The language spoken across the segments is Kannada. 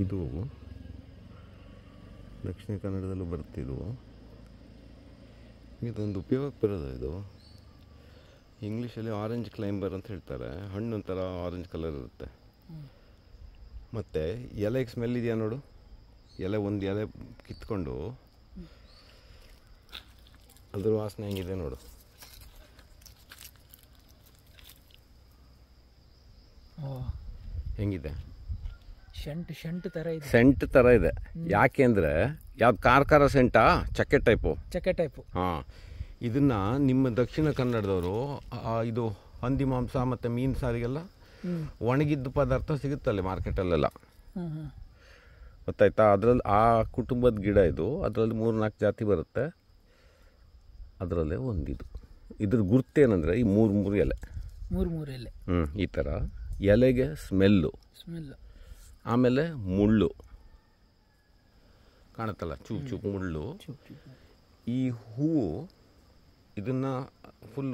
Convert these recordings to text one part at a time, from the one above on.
ಇದು ದಕ್ಷಿಣ ಕನ್ನಡದಲ್ಲೂ ಬರ್ತಿದ್ವು ಇದೊಂದು ಉಪಯೋಗ ಬರೋದು ಇದು ಇಂಗ್ಲೀಷಲ್ಲಿ ಆರೆಂಜ್ ಕ್ಲೈಂಬರ್ ಅಂತ ಹೇಳ್ತಾರೆ ಹಣ್ಣು ಒಂಥರ ಆರೆಂಜ್ ಕಲರ್ ಇರುತ್ತೆ ಮತ್ತು ಎಲೆಗೆ ಸ್ಮೆಲ್ ಇದೆಯಾ ನೋಡು ಎಲೆ ಒಂದು ಎಲೆ ಕಿತ್ಕೊಂಡು ಅದ್ರ ವಾಸನೆ ಹೆಂಗಿದೆ ನೋಡು ಹೆಂಗಿದೆ ಸೆಂಟ್ ಥರ ಇದೆ ಯಾಕೆ ಅಂದರೆ ಯಾವ್ದು ಕಾರ್ಕಾರ ಸೆಂಟಾ ಚಕ್ಕೆ ಟೈಪು ಚಕ್ಕೆ ಟೈಪು ಹಾಂ ಇದನ್ನ ನಿಮ್ಮ ದಕ್ಷಿಣ ಕನ್ನಡದವರು ಇದು ಹಂದಿ ಮಾಂಸ ಮತ್ತೆ ಮೀನು ಸಾರಿಗೆಲ್ಲ ಒಣಗಿದ್ದ ಪದಾರ್ಥ ಸಿಗುತ್ತಲ್ಲಿ ಮಾರ್ಕೆಟಲ್ಲೆಲ್ಲ ಗೊತ್ತಾಯ್ತಾ ಅದ್ರಲ್ಲಿ ಆ ಕುಟುಂಬದ ಗಿಡ ಇದು ಅದರಲ್ಲಿ ಮೂರು ನಾಲ್ಕು ಜಾತಿ ಬರುತ್ತೆ ಅದರಲ್ಲೇ ಒಂದಿದು ಇದ್ರ ಏನಂದ್ರೆ ಈ ಮೂರು ಮೂರು ಎಲೆ ಮೂರು ಮೂರು ಎಲೆ ಹ್ಞೂ ಈ ಥರ ಎಲೆಗೆ ಸ್ಮೆಲ್ಲು ಸ್ಮೆಲ್ಲು ಆಮೇಲೆ ಮುಳ್ಳು ಕಾಣುತ್ತಲ್ಲ ಚೂಪ್ ಚೂಪ್ ಮುಳ್ಳು ಈ ಹೂವು ಇದನ್ನು ಫುಲ್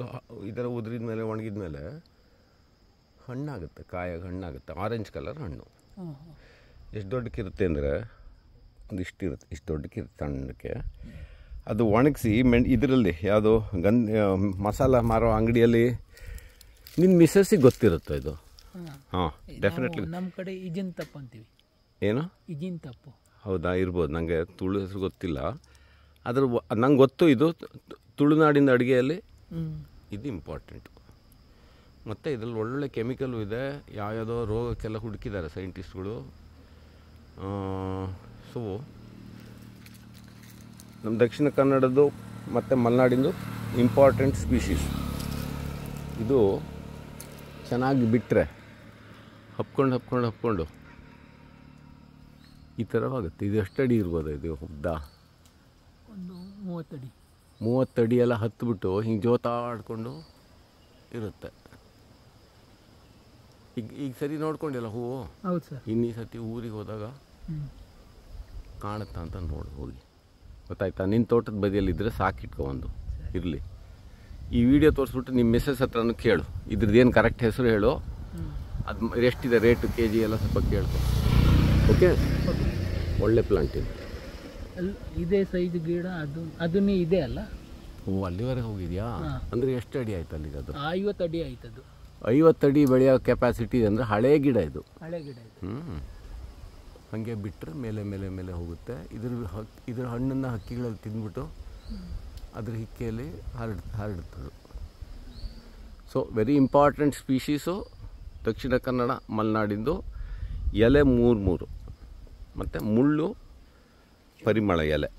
ಈ ಥರ ಉದುರಿದ ಮೇಲೆ ಒಣಗಿದ ಮೇಲೆ ಹಣ್ಣಾಗುತ್ತೆ ಕಾಯಾಗ ಹಣ್ಣಾಗುತ್ತೆ ಆರೆಂಜ್ ಕಲರ್ ಹಣ್ಣು ಎಷ್ಟು ದೊಡ್ಡಕ್ಕಿರುತ್ತೆ ಅಂದರೆ ಇರುತ್ತೆ ಇಷ್ಟು ದೊಡ್ಡಕ್ಕಿರುತ್ತೆ ಹಣ್ಣಕ್ಕೆ ಅದು ಒಣಗಿಸಿ ಮೆಣ್ ಇದರಲ್ಲಿ ಯಾವುದು ಗಂಧ ಮಸಾಲ ಮಾರೋ ಅಂಗಡಿಯಲ್ಲಿ ನಿನ್ನ ಮಿಸಸ್ಸಿಗೆ ಗೊತ್ತಿರುತ್ತೆ ಇದು ಹಾಂ ಡೆಫಿನೆಟ್ಲಿ ನಮ್ಮ ಕಡೆ ಇಜಿನ್ ತಪ್ಪು ಅಂತೀವಿ ಏನು ತಪ್ಪು ಹೌದಾ ಇರ್ಬೋದು ನನಗೆ ತುಳು ಹೆಸರು ಗೊತ್ತಿಲ್ಲ ಅದ್ರ ನಂಗೆ ಗೊತ್ತು ಇದು ತುಳುನಾಡಿನ ಅಡುಗೆಯಲ್ಲಿ ಇದು ಇಂಪಾರ್ಟೆಂಟ್ ಮತ್ತು ಇದರಲ್ಲಿ ಒಳ್ಳೊಳ್ಳೆ ಕೆಮಿಕಲ್ ಇದೆ ಯಾವ್ಯಾವುದೋ ರೋಗಕ್ಕೆಲ್ಲ ಹುಡುಕಿದ್ದಾರೆ ಸೈಂಟಿಸ್ಟ್ಗಳು ಸೊ ನಮ್ಮ ದಕ್ಷಿಣ ಕನ್ನಡದ್ದು ಮತ್ತು ಮಲೆನಾಡಿಂದು ಇಂಪಾರ್ಟೆಂಟ್ ಸ್ಪೀಸೀಸ್ ಇದು ಚೆನ್ನಾಗಿ ಬಿಟ್ಟರೆ ಹಪ್ಕೊಂಡು ಹಪ್ಕೊಂಡು ಹಪ್ಕೊಂಡು ಈ ಥರವಾಗುತ್ತೆ ಇದು ಅಡಿ ಇರ್ಬೋದು ಇದು ಉದ್ದ ಒಂದು ಮೂವತ್ತಡಿ ಮೂವತ್ತಡಿ ಎಲ್ಲ ಹತ್ತಿಬಿಟ್ಟು ಹಿಂಗೆ ಜೋತಾಡ್ಕೊಂಡು ಇರುತ್ತೆ ಈಗ ಈಗ ಸರಿ ನೋಡ್ಕೊಂಡಿಲ್ಲ ಹೂವು ಹೌದು ಸರ್ ಇನ್ನೀ ಸರ್ತಿ ಊರಿಗೆ ಹೋದಾಗ ಕಾಣುತ್ತಾ ಅಂತ ನೋಡಿ ಹೋಗಿ ಗೊತ್ತಾಯ್ತಾ ನಿನ್ನ ತೋಟದ ಬದಿಯಲ್ಲಿದ್ದರೆ ಸಾಕಿಟ್ಕೊ ಒಂದು ಇರಲಿ ಈ ವಿಡಿಯೋ ತೋರಿಸ್ಬಿಟ್ಟು ನಿಮ್ಮ ಮೆಸೇಜ್ ಹತ್ರನೂ ಕೇಳು ಇದ್ರದ್ದು ಏನು ಕರೆಕ್ಟ್ ಹೆಸರು ಹೇಳು ಅದು ಎಷ್ಟಿದೆ ರೇಟು ಕೆ ಜಿ ಎಲ್ಲ ಸ್ವಲ್ಪ ಕೇಳ್ಕೊ ಓಕೆ ಒಳ್ಳೆ ಪ್ಲಾಂಟ್ ಇದೆ ಅಲ್ಲಿ ಇದೇ ಸೈಜ್ ಗಿಡ ಅದು ಅದನ್ನೇ ಇದೆ ಅಲ್ಲ ಓ ಅಲ್ಲಿವರೆಗೆ ಹೋಗಿದೆಯಾ ಅಂದರೆ ಎಷ್ಟು ಅಡಿ ಆಯ್ತು ಅಲ್ಲಿಗೆ ಅದು ಐವತ್ತು ಅಡಿ ಆಯ್ತು ಅದು ಐವತ್ತು ಅಡಿ ಬೆಳೆಯೋ ಕೆಪಾಸಿಟಿ ಅಂದರೆ ಹಳೆ ಗಿಡ ಇದು ಹಳೆ ಗಿಡ ಇದು ಹ್ಞೂ ಹಾಗೆ ಬಿಟ್ಟರೆ ಮೇಲೆ ಮೇಲೆ ಮೇಲೆ ಹೋಗುತ್ತೆ ಇದ್ರ ಹಕ್ಕಿ ಇದ್ರ ಹಣ್ಣನ್ನು ಹಕ್ಕಿಗಳಲ್ಲಿ ತಿಂದ್ಬಿಟ್ಟು ಅದ್ರ ಹಿಕ್ಕೆಯಲ್ಲಿ ಹರಡ್ ಹರಡ್ತದೆ so very important species Dakshina Kannada ಮಲೆನಾಡಿಂದು ಎಲೆ ಮೂರು ಮೂರು ಮತ್ತು ಮುಳ್ಳು ಪರಿಮಳ ಎಲೆ